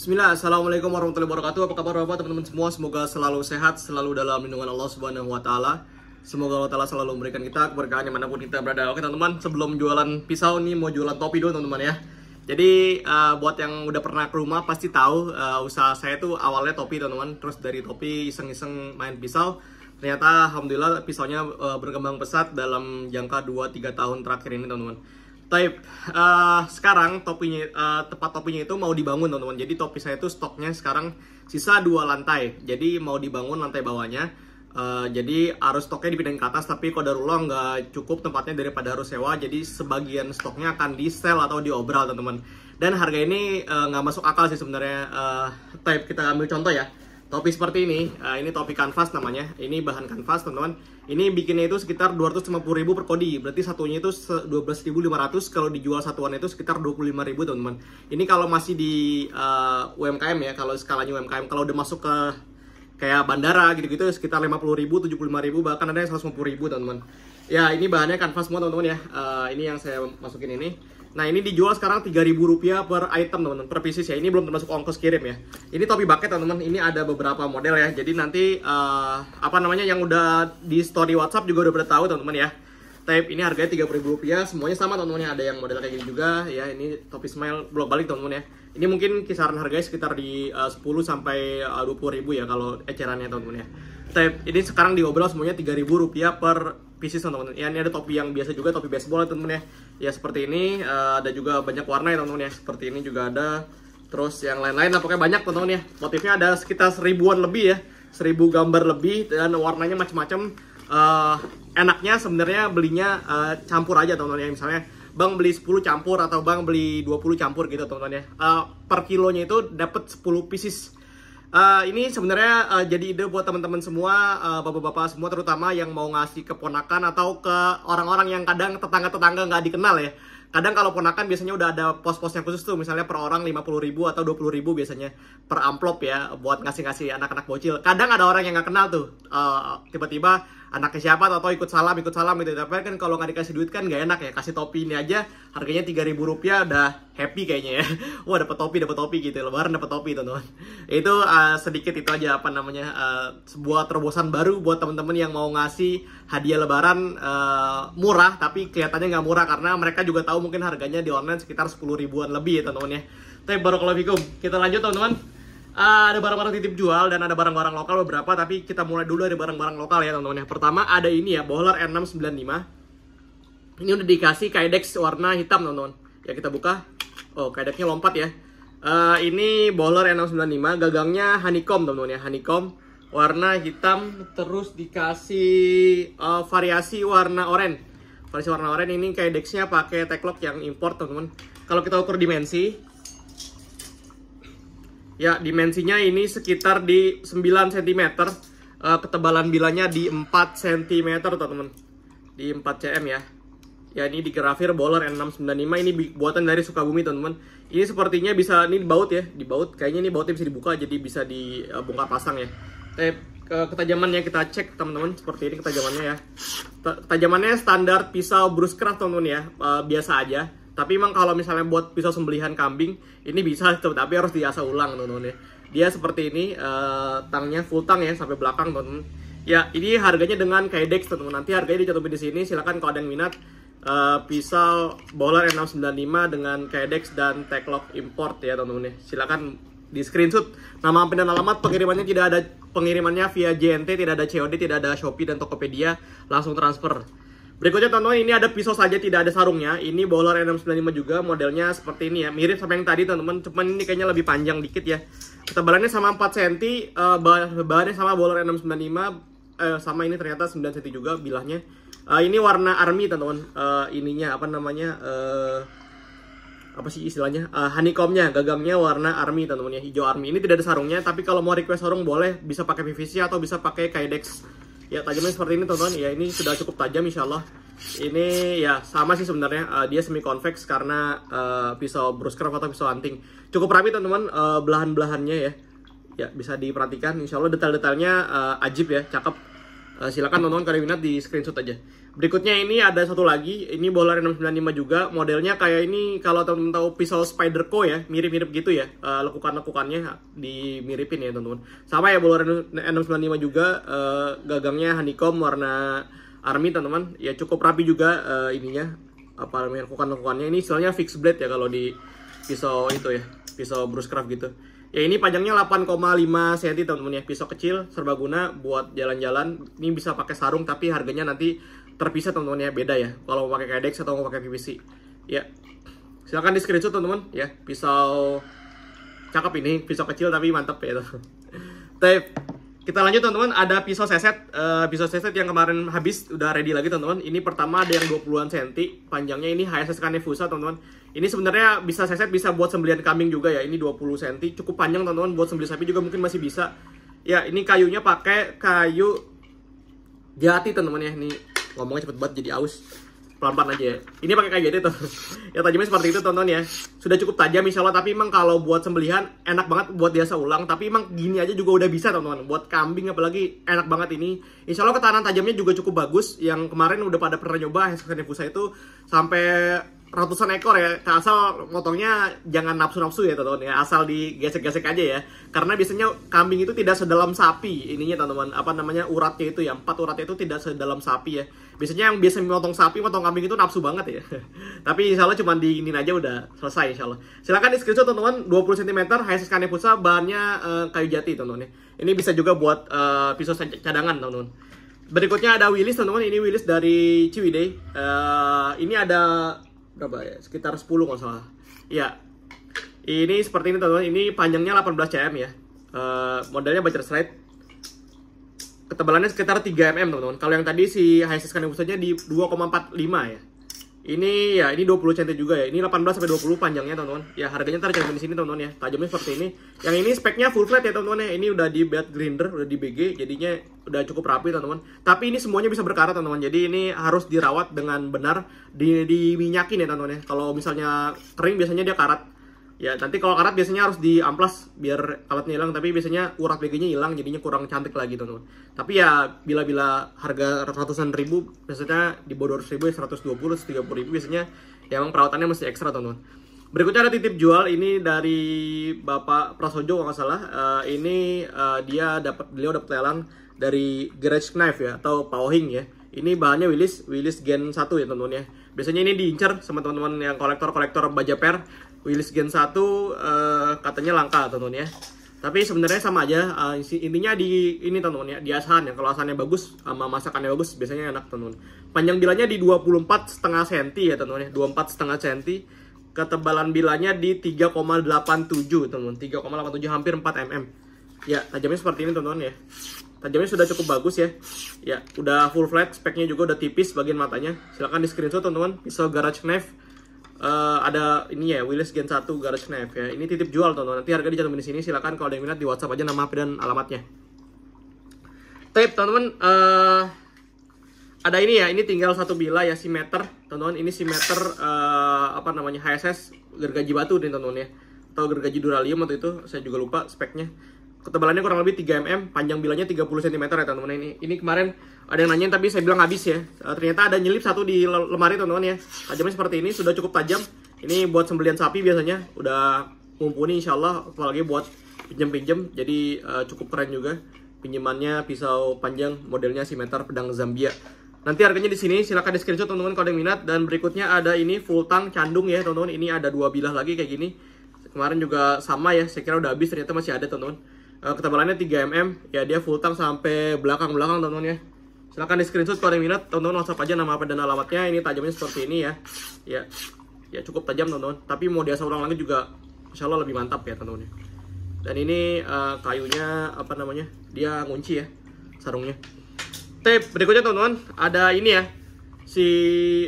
Bismillah, Assalamualaikum warahmatullahi wabarakatuh Apa kabar Bapak, teman-teman semua Semoga selalu sehat, selalu dalam lindungan Allah Subhanahu Wa Taala. Semoga Allah Ta'ala selalu memberikan kita keberkahan manapun kita berada Oke teman-teman, sebelum jualan pisau nih mau jualan topi dulu teman-teman ya Jadi uh, buat yang udah pernah ke rumah pasti tahu uh, Usaha saya tuh awalnya topi teman-teman Terus dari topi iseng-iseng main pisau Ternyata Alhamdulillah pisaunya uh, berkembang pesat dalam jangka 2-3 tahun terakhir ini teman-teman Taip, uh, eh, sekarang topinya uh, tepat topinya itu mau dibangun teman-teman. Jadi topi saya itu stoknya sekarang sisa dua lantai. Jadi mau dibangun lantai bawahnya. Uh, jadi arus stoknya dipindahin ke atas, tapi kode darulah nggak cukup tempatnya daripada harus sewa. Jadi sebagian stoknya akan di sell atau diobral teman-teman. Dan harga ini uh, nggak masuk akal sih sebenarnya. Uh, type kita ambil contoh ya topi seperti ini uh, ini topi kanvas namanya ini bahan kanvas teman-teman ini bikinnya itu sekitar 250.000 per kodi berarti satunya itu 12.500 kalau dijual satuan itu sekitar 25.000 teman-teman ini kalau masih di uh, eh, UMKM ya kalau skalanya UMKM kalau udah masuk ke kayak bandara gitu-gitu sekitar 50.000 75.000 bahkan ada yang 150.000 teman-teman ya ini bahannya kanvas semua teman-teman ya uh, ini yang saya masukin ini Nah ini dijual sekarang rp rupiah per item teman-teman, per pieces ya. Ini belum termasuk ongkos kirim ya. Ini topi bucket teman-teman, ini ada beberapa model ya. Jadi nanti uh, apa namanya yang udah di story WhatsApp juga udah pada tahu teman-teman ya. Tape ini harganya rp rupiah semuanya sama teman-teman ya. Ada yang model kayak gini juga ya. Ini topi smile blok balik teman-teman ya. Ini mungkin kisaran harganya sekitar di eh, uh, 10 sampai eh, uh, 20 ribu ya kalau ecerannya teman-teman ya. Tapi ini sekarang diobrol semuanya tiga ribu rupiah per pieces teman-teman. Ya, ini ada topi yang biasa juga, topi baseball teman-teman ya. Ya seperti ini, uh, ada juga banyak warna ya teman-teman ya. Seperti ini juga ada. Terus yang lain-lain lah pokoknya banyak teman-teman ya. Motifnya ada sekitar seribuan lebih ya. Seribu gambar lebih dan warnanya macam-macam. Uh, eh, enaknya sebenarnya belinya uh, campur aja teman-teman ya. Misalnya bang beli 10 campur atau bang beli 20 campur gitu teman-teman ya. Uh, per kilonya itu dapat 10 pieces Uh, ini sebenarnya uh, jadi ide buat teman-teman semua, uh, bapak-bapak semua terutama yang mau ngasih keponakan atau ke orang-orang yang kadang tetangga-tetangga nggak dikenal ya. Kadang kalau ponakan biasanya udah ada pos-posnya khusus tuh, misalnya per orang 50 ribu atau 20 ribu biasanya per amplop ya buat ngasih-ngasih anak-anak bocil. Kadang ada orang yang nggak kenal tuh, tiba uh, tiba -tiba anaknya siapa atau ikut salam ikut salam gitu tapi kan kalau nggak dikasih duit kan nggak enak ya kasih topi ini aja harganya tiga ribu rupiah udah happy kayaknya ya wah dapat topi dapat topi gitu lebaran dapat topi teman-teman itu uh, sedikit itu aja apa namanya uh, sebuah terobosan baru buat teman-teman yang mau ngasih hadiah lebaran uh, murah tapi kelihatannya nggak murah karena mereka juga tahu mungkin harganya di online sekitar sepuluh ribuan lebih ya teman-teman ya tapi baru kalau kita lanjut teman-teman Uh, ada barang-barang titip jual dan ada barang-barang lokal beberapa tapi kita mulai dulu ada barang-barang lokal ya teman-teman. ya. pertama ada ini ya, Bowler N695. Ini udah dikasih Kydex warna hitam teman-teman. Ya kita buka. Oh, Kydexnya lompat ya. Uh, ini Bowler N695, gagangnya honeycomb teman-teman ya, honeycomb warna hitam terus dikasih uh, variasi warna oranye. Variasi warna oranye ini Kydexnya pakai teklok yang import teman-teman. Kalau kita ukur dimensi, Ya, dimensinya ini sekitar di 9 cm. Eh, ketebalan bilanya di 4 cm, teman-teman. Di 4 cm ya. Ya, ini di grafir Bowler N695 ini buatan dari Sukabumi, teman-teman. Ini sepertinya bisa ini dibaut ya, dibaut. Kayaknya ini bautnya bisa dibuka jadi bisa dibuka eh, pasang ya. Tapi eh, ketajamannya kita cek teman-teman seperti ini ketajamannya ya ketajamannya standar pisau Bruce Craft teman-teman ya biasa aja tapi emang kalau misalnya buat pisau sembelihan kambing ini bisa tapi harus diasah ulang teman-teman ya dia seperti ini uh, tangnya full tang ya sampai belakang teman-teman ya ini harganya dengan kaidex teman-teman nanti harganya dicatupin di sini silahkan kalau ada yang minat uh, pisau bowler N695 dengan Dex dan Teklok import ya teman-teman ya silahkan di screenshot nama dan alamat pengirimannya tidak ada pengirimannya via JNT tidak ada COD tidak ada Shopee dan Tokopedia langsung transfer Berikutnya teman-teman, ini ada pisau saja tidak ada sarungnya. Ini bowler N695 juga modelnya seperti ini ya. Mirip sama yang tadi teman-teman, cuman ini kayaknya lebih panjang dikit ya. Ketebalannya sama 4 cm, uh, bahannya sama bowler N695 uh, eh, sama ini ternyata 9 cm juga bilahnya. Uh, ini warna army teman-teman. Uh, ininya apa namanya? Uh, apa sih istilahnya uh, honeycombnya gagangnya warna army teman-teman ya hijau army ini tidak ada sarungnya tapi kalau mau request sarung boleh bisa pakai PVC atau bisa pakai kydex ya tajamnya seperti ini teman-teman ya ini sudah cukup tajam insya Allah ini ya sama sih sebenarnya uh, dia semi convex karena uh, pisau bruskraf atau pisau anting cukup rapi teman-teman uh, belahan-belahannya ya ya bisa diperhatikan insya Allah detail-detailnya uh, ajib ya cakep uh, silakan teman-teman kalau minat di screenshot aja Berikutnya ini ada satu lagi, ini bola random 95 juga, modelnya kayak ini kalau teman-teman tahu pisau Spyderco ya, mirip-mirip gitu ya, uh, lekukan-lekukannya dimiripin ya teman-teman. Sama ya bola random 95 juga, uh, gagangnya honeycomb warna army teman-teman, ya cukup rapi juga uh, ininya, apa namanya lekukan-lekukannya, ini soalnya fixed blade ya kalau di pisau itu ya, pisau Bruce Craft gitu. Ya ini panjangnya 8,5 cm teman-teman ya, pisau kecil, serbaguna buat jalan-jalan, ini bisa pakai sarung tapi harganya nanti terpisah teman-teman ya beda ya kalau mau pakai kydex atau mau pakai PVC ya silakan di screenshot teman-teman ya pisau cakep ini pisau kecil tapi mantap ya tapi kita lanjut teman-teman ada pisau seset uh, pisau seset yang kemarin habis udah ready lagi teman-teman ini pertama ada yang 20-an senti panjangnya ini HSS Canefusa teman-teman ini sebenarnya bisa seset bisa buat sembelian kambing juga ya ini 20 senti cukup panjang teman-teman buat sembelih sapi juga mungkin masih bisa ya ini kayunya pakai kayu jati teman-teman ya ini ngomongnya cepet banget jadi aus pelan-pelan aja ya. Ini pakai kayak gitu tuh. ya tajamnya seperti itu tonton ya. Sudah cukup tajam insya Allah, tapi emang kalau buat sembelihan enak banget buat biasa ulang. Tapi emang gini aja juga udah bisa teman-teman. Buat kambing apalagi enak banget ini. Insya Allah ketahanan tajamnya juga cukup bagus. Yang kemarin udah pada pernah nyoba Hesken Fusa itu sampai ratusan ekor ya asal motongnya jangan nafsu-nafsu ya teman-teman ya asal digesek-gesek aja ya karena biasanya kambing itu tidak sedalam sapi ininya teman-teman apa namanya uratnya itu ya empat uratnya itu tidak sedalam sapi ya biasanya yang biasa memotong sapi motong kambing itu nafsu banget ya tapi insya Allah cuma diinin aja udah selesai insya Allah silahkan di screenshot teman-teman 20 cm size canepusa bahannya uh, kayu jati teman-teman ya ini bisa juga buat uh, pisau cadangan teman-teman berikutnya ada Willis teman-teman ini Willis dari Ciwidey uh, ini ada berapa ya? Sekitar 10 kalau salah. Ya. Ini seperti ini teman-teman. Ini panjangnya 18 cm ya. Uh, modelnya butcher straight. Ketebalannya sekitar 3 mm teman-teman. Kalau yang tadi si Hisense kan di 2,45 ya. Ini ya, ini 20 cm juga ya. Ini 18 sampai 20 panjangnya, teman-teman. Ya, harganya ntar cantumin di sini, teman-teman ya. Tajamnya seperti ini. Yang ini speknya full flat ya, teman-teman ya. Ini udah di bed grinder, udah di BG, jadinya udah cukup rapi, teman-teman. Tapi ini semuanya bisa berkarat, teman-teman. Jadi ini harus dirawat dengan benar, di diminyakin ya, teman-teman ya. Kalau misalnya kering biasanya dia karat ya nanti kalau karat biasanya harus di amplas biar alatnya hilang tapi biasanya urat BG-nya hilang jadinya kurang cantik lagi teman-teman tapi ya bila-bila harga ratusan ribu biasanya di bawah 200 ribu ya 120 130 ribu biasanya ya emang perawatannya mesti ekstra teman-teman berikutnya ada titip jual ini dari Bapak Prasojo kalau nggak salah uh, ini uh, dia dapat beliau dapat lelang dari Garage Knife ya atau Powhing ya ini bahannya Willis Willis Gen 1 ya teman-teman ya biasanya ini diincar sama teman-teman yang kolektor-kolektor baja per Willis Gen 1 uh, eh, katanya langka teman-teman ya. Tapi sebenarnya sama aja uh, intinya di ini teman-teman ya, di asahan ya. Kalau asahannya bagus sama masakannya bagus biasanya enak teman-teman. Panjang bilanya di 24 setengah senti ya teman-teman ya. 24 setengah senti. Ketebalan bilanya di 3,87 teman-teman. 3,87 hampir 4 mm. Ya, tajamnya seperti ini teman-teman ya. Tajamnya sudah cukup bagus ya. Ya, udah full flat, speknya juga udah tipis bagian matanya. Silahkan di screenshot teman-teman. Pisau garage knife uh, ada ini ya Willis Gen 1 Garage Knife ya. Ini titip jual teman-teman, Nanti harga dicantumin di sini. Silakan kalau ada yang minat di WhatsApp aja nama dan alamatnya. Tape teman-teman uh, ada ini ya. Ini tinggal satu bila ya si meter. teman-teman. Ini simeter uh, eh, apa namanya HSS gergaji batu nih teman-teman ya. Atau gergaji duralium atau itu saya juga lupa speknya ketebalannya kurang lebih 3 mm, panjang bilanya 30 cm ya teman-teman ini. Ini kemarin ada yang nanyain tapi saya bilang habis ya. Eh, ternyata ada nyelip satu di lemari teman-teman ya. Tajamnya seperti ini, sudah cukup tajam. Ini buat sembelian sapi biasanya, udah mumpuni insyaallah. apalagi buat pinjem-pinjem, jadi uh, cukup keren juga. Pinjemannya pisau panjang, modelnya simeter pedang Zambia. Nanti harganya di sini, silahkan di screenshot teman-teman kalau ada yang minat. Dan berikutnya ada ini full tang candung ya teman-teman, ini ada dua bilah lagi kayak gini. Kemarin juga sama ya, saya kira udah habis, ternyata masih ada teman-teman Eh, ketebalannya 3 mm ya dia full tank sampai belakang-belakang teman-teman ya silahkan di screenshot kalau yang minat teman-teman whatsapp aja nama apa dan alamatnya ini tajamnya seperti ini ya ya ya cukup tajam teman-teman tapi mau diasah ulang lagi juga insya Allah lebih mantap ya teman-teman ya. dan ini uh, kayunya apa namanya dia ngunci ya sarungnya tip berikutnya teman-teman ada ini ya si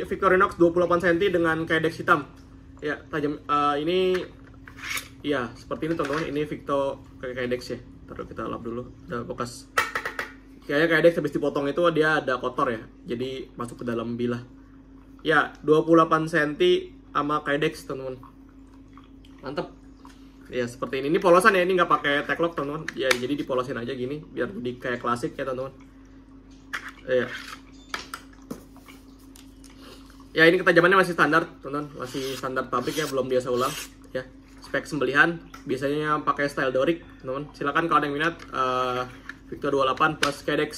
Victorinox 28 cm dengan kayak hitam ya tajam uh, ini Iya, seperti ini teman-teman. Ini Victo kayak Kydex ya. Taruh kita lap dulu. Udah bekas. Kayaknya Kydex habis dipotong itu dia ada kotor ya. Jadi masuk ke dalam bilah. Ya, 28 cm sama Kydex teman-teman. Mantap. Ya, seperti ini. Ini polosan ya. Ini nggak pakai teklok teman-teman. Ya, jadi dipolosin aja gini biar di kayak klasik ya teman-teman. Iya. Ya, ini ketajamannya masih standar, teman-teman. Masih standar pabrik ya, belum biasa ulang ya spek sembelihan biasanya pakai style Doric teman silakan kalau ada yang minat uh, Victor 28 plus Kedex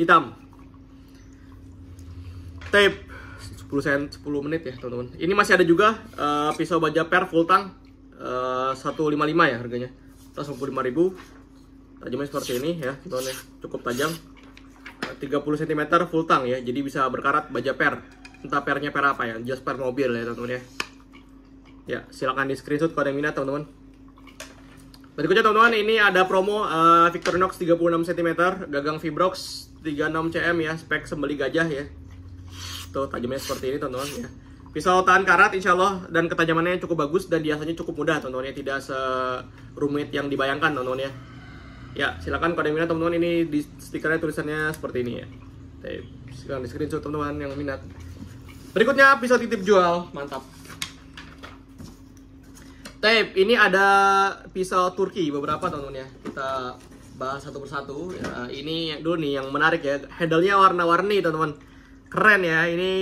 hitam tape 10 sen 10 menit ya teman-teman ini masih ada juga uh, pisau baja per full tang uh, 155 ya harganya tas ribu. tajamnya seperti ini ya teman teman ya. cukup tajam 30 eh, cm full tang ya jadi bisa berkarat baja per entah pernya per apa ya just per mobil ya teman-teman ya Ya, silakan di screenshot kalau ada minat teman-teman. Berikutnya teman-teman, ini ada promo uh, eh, Victorinox 36 cm, gagang Fibrox 36 cm ya, spek sembeli gajah ya. Tuh tajamnya seperti ini teman-teman ya. Pisau tahan karat insya Allah dan ketajamannya cukup bagus dan biasanya cukup mudah teman-teman ya, tidak serumit yang dibayangkan teman-teman ya. Ya, silakan kalau ada minat teman-teman ini di stikernya tulisannya seperti ini ya. silahkan silakan di screenshot teman-teman yang minat. Berikutnya pisau titip jual, mantap. Tep, ini ada pisau Turki beberapa teman-teman ya. Kita bahas satu persatu. Ya, ini dulu nih yang menarik ya. Handle-nya warna-warni teman-teman. Keren ya. Ini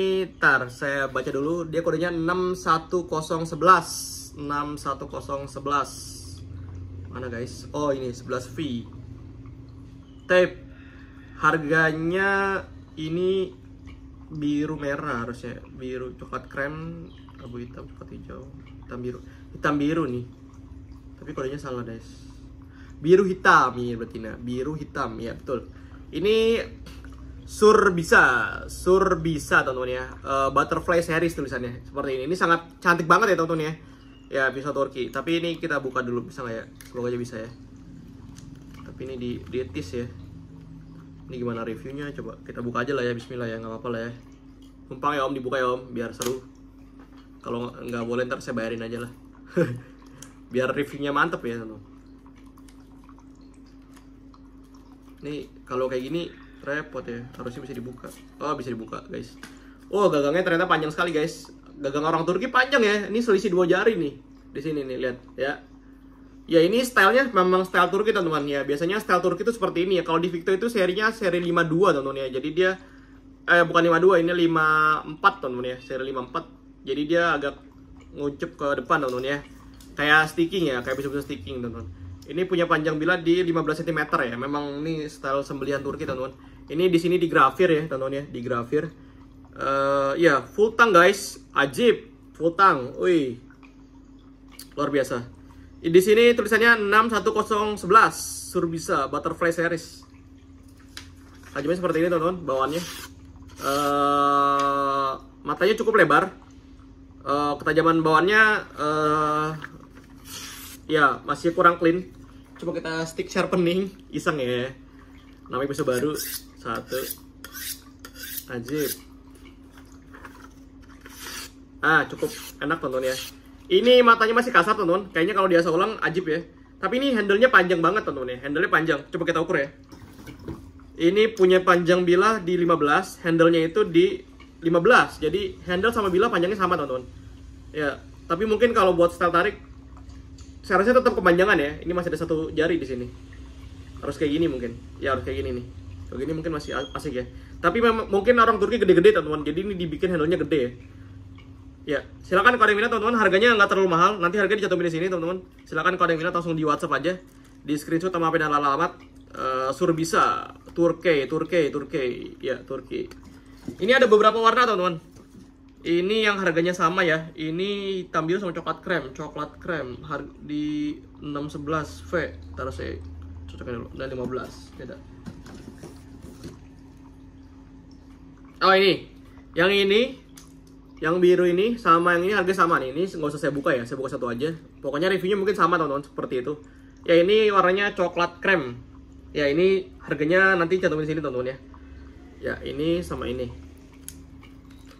tar saya baca dulu. Dia kodenya 61011. 61011. Mana guys? Oh, ini 11V. Tep. Harganya ini biru merah harusnya. Biru coklat krem, abu hitam, coklat hijau, hitam biru hitam biru nih tapi kodenya salah guys biru hitam ini iya, betina biru hitam ya betul ini sur bisa sur bisa teman-teman ya uh, butterfly series tulisannya seperti ini ini sangat cantik banget ya teman-teman ya ya bisa Turki tapi ini kita buka dulu bisa nggak ya semoga aja bisa ya tapi ini di dietis ya ini gimana reviewnya coba kita buka aja lah ya Bismillah ya nggak apa-apa lah ya numpang ya om dibuka ya om biar seru kalau nggak boleh ntar saya bayarin aja lah biar reviewnya mantep ya teman ini kalau kayak gini repot ya harusnya bisa dibuka oh bisa dibuka guys oh gagangnya ternyata panjang sekali guys gagang orang Turki panjang ya ini selisih dua jari nih di sini nih lihat ya ya ini stylenya memang style Turki teman-teman ya biasanya style Turki itu seperti ini ya kalau di Victor itu serinya seri 52 teman-teman ya jadi dia eh bukan 52 ini 54 teman-teman ya seri 54 jadi dia agak ngucup ke depan teman-teman ya kayak sticking ya kayak bisa-bisa sticking teman-teman ini punya panjang bila di 15 cm ya memang ini style sembelian Turki teman-teman ini di sini digrafir ya teman-teman ya digrafir uh, ya full tang guys ajib full tang wih luar biasa di sini tulisannya 61011 Surbisa butterfly series Hajimnya seperti ini teman-teman bawaannya uh, matanya cukup lebar Eh, ketajaman bawaannya uh, ya masih kurang clean coba kita stick sharpening iseng ya namanya pisau baru satu ajib ah cukup enak tonton ya ini matanya masih kasar tonton kayaknya kalau dia ulang ajib ya tapi ini handlenya panjang banget tonton ya handle panjang coba kita ukur ya ini punya panjang bilah di 15 handle-nya itu di 15 jadi handle sama bila panjangnya sama teman-teman ya tapi mungkin kalau buat style tarik saya rasa tetap kepanjangan ya ini masih ada satu jari di sini harus kayak gini mungkin ya harus kayak gini nih kayak gini mungkin masih asik ya tapi memang mungkin orang Turki gede-gede teman-teman jadi ini dibikin handle-nya gede ya ya silakan kalau yang minat teman-teman harganya nggak terlalu mahal nanti harga dicatumin di sini teman-teman silakan kalau yang minat langsung di WhatsApp aja di screenshot sama pin alamat uh, eh, Surbisa Turki Turki Turki ya Turki ini ada beberapa warna teman-teman. Ini yang harganya sama ya. Ini hitam biru sama coklat krem, coklat krem harga di 611 V. Ntar saya cocokin dulu. Dan 15 beda. Oh ini, yang ini, yang biru ini sama yang ini harga sama nih. Ini nggak usah saya buka ya, saya buka satu aja. Pokoknya reviewnya mungkin sama teman-teman seperti itu. Ya ini warnanya coklat krem. Ya ini harganya nanti cantumin sini teman-teman ya ya ini sama ini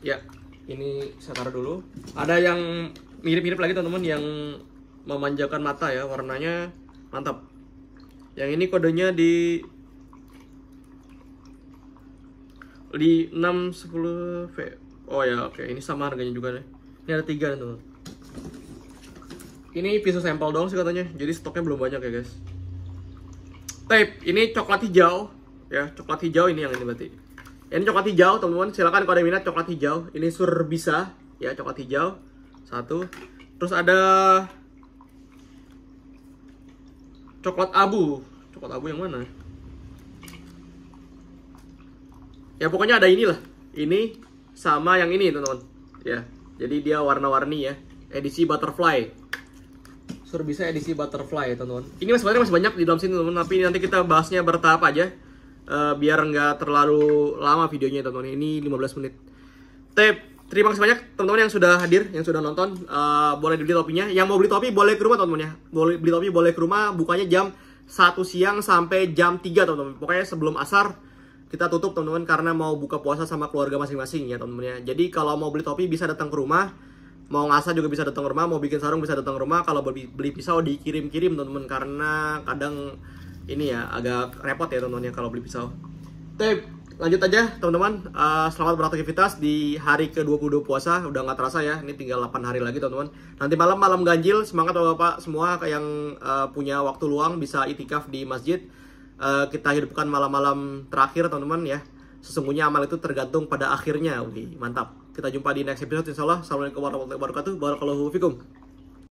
ya ini saya taruh dulu ada yang mirip-mirip lagi teman-teman yang memanjakan mata ya warnanya mantap yang ini kodenya di di 610 V oh ya oke ini sama harganya juga nih ini ada tiga teman teman ini pisau sampel doang sih katanya jadi stoknya belum banyak ya guys tape ini coklat hijau ya coklat hijau ini yang ini berarti ini coklat hijau, teman-teman. Silahkan kalau ada minat coklat hijau. Ini sur bisa ya coklat hijau. Satu. Terus ada coklat abu. Coklat abu yang mana? Ya pokoknya ada inilah. Ini sama yang ini, teman-teman. Ya. Jadi dia warna-warni ya. Edisi butterfly sur bisa edisi butterfly teman-teman ini sebenarnya masih banyak di dalam sini teman-teman tapi nanti kita bahasnya bertahap aja Eh, biar nggak terlalu lama videonya teman-teman ini 15 menit Tep, terima kasih banyak teman-teman yang sudah hadir, yang sudah nonton. Uh, boleh dibeli topinya. Yang mau beli topi boleh ke rumah teman-teman ya. Boleh beli topi boleh ke rumah. Bukanya jam 1 siang sampai jam 3 teman-teman. Pokoknya sebelum asar kita tutup teman-teman karena mau buka puasa sama keluarga masing-masing ya teman-teman ya. Jadi kalau mau beli topi bisa datang ke rumah. Mau ngasah juga bisa datang ke rumah, mau bikin sarung bisa datang ke rumah. Kalau beli, beli pisau dikirim-kirim teman-teman karena kadang ini ya agak repot ya teman-teman ya kalau beli pisau. Tapi lanjut aja teman-teman. Uh, selamat beraktivitas di hari ke-22 puasa. Udah nggak terasa ya. Ini tinggal 8 hari lagi teman-teman. Nanti malam malam ganjil. Semangat Bapak-bapak semua yang uh, punya waktu luang bisa itikaf di masjid. Uh, kita hidupkan malam-malam terakhir teman-teman ya. Sesungguhnya amal itu tergantung pada akhirnya. Wih, mantap. Kita jumpa di next episode Insyaallah. Allah. Assalamualaikum warahmatullahi wabarakatuh. Barakallahu fikum.